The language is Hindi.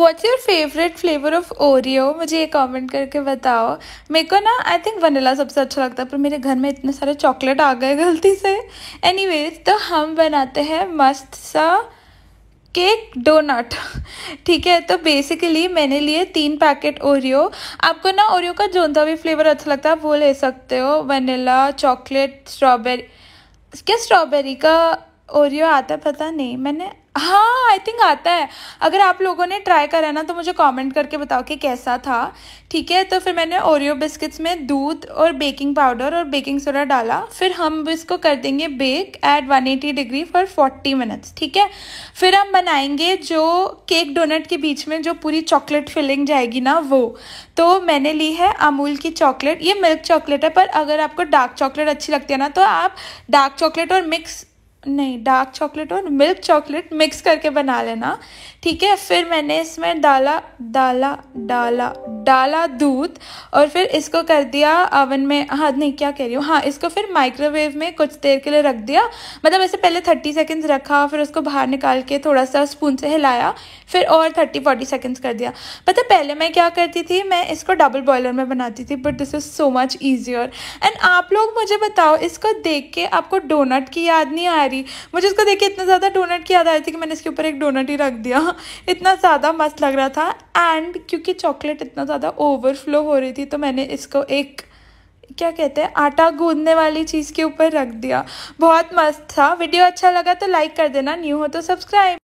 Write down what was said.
what's your favourite flavour of Oreo मुझे ये कमेंट करके बताओ मेरे को ना आई थिंक वनीला सबसे अच्छा लगता है पर मेरे घर में इतने सारे चॉकलेट आ गए गलती से वेज तो हम बनाते हैं मस्त सा केक डोनट ठीक है तो बेसिकली मैंने लिए तीन पैकेट ओरियो आपको ना ओरियो का जो सा भी फ्लेवर अच्छा लगता है आप वो ले सकते हो वनीला चॉकलेट स्ट्रॉबेरी क्या स्ट्रॉबेरी का ओरियो आता है पता नहीं मैंने हाँ आई थिंक आता है अगर आप लोगों ने ट्राई करा ना तो मुझे कमेंट करके बताओ कि कैसा था ठीक है तो फिर मैंने ओरियो बिस्किट्स में दूध और बेकिंग पाउडर और बेकिंग सोडा डाला फिर हम इसको कर देंगे bake at 180 degree for 40 minutes ठीक है फिर हम बनाएंगे जो केक डोनट के बीच में जो पूरी चॉकलेट फिलिंग जाएगी ना वो तो मैंने ली है अमूल की चॉकलेट ये मिल्क चॉकलेट है पर अगर आपको डार्क चॉकलेट अच्छी लगती है ना तो आप डार्क चॉकलेट और मिक्स नहीं डार्क चॉकलेट और मिल्क चॉकलेट मिक्स करके बना लेना ठीक है फिर मैंने इसमें डाला डाला डाला डाला दूध और फिर इसको कर दिया अवन में हाँ नहीं क्या कह रही हूँ हाँ इसको फिर माइक्रोवेव में कुछ देर के लिए रख दिया मतलब ऐसे पहले थर्टी सेकेंड्स रखा फिर उसको बाहर निकाल के थोड़ा सा स्पून से हिलाया फिर और थर्टी फोर्टी सेकेंड्स कर दिया पता पहले मैं क्या करती थी मैं इसको डबल बॉयलर में बनाती थी but this is so much easier and आप लोग मुझे बताओ इसको देख के आपको डोनट की याद नहीं आ रही मुझे इसको देख के इतना ज़्यादा डोनट की याद आ रही थी कि मैंने इसके ऊपर एक डोनट ही रख दिया इतना ज़्यादा मस्त लग रहा था एंड क्योंकि चॉकलेट इतना ज़्यादा ज़्यादा ओवरफ्लो हो रही थी तो मैंने इसको एक क्या कहते हैं आटा गूंदने वाली चीज़ के ऊपर रख दिया बहुत मस्त था वीडियो अच्छा लगा तो लाइक कर देना न्यू हो तो सब्सक्राइब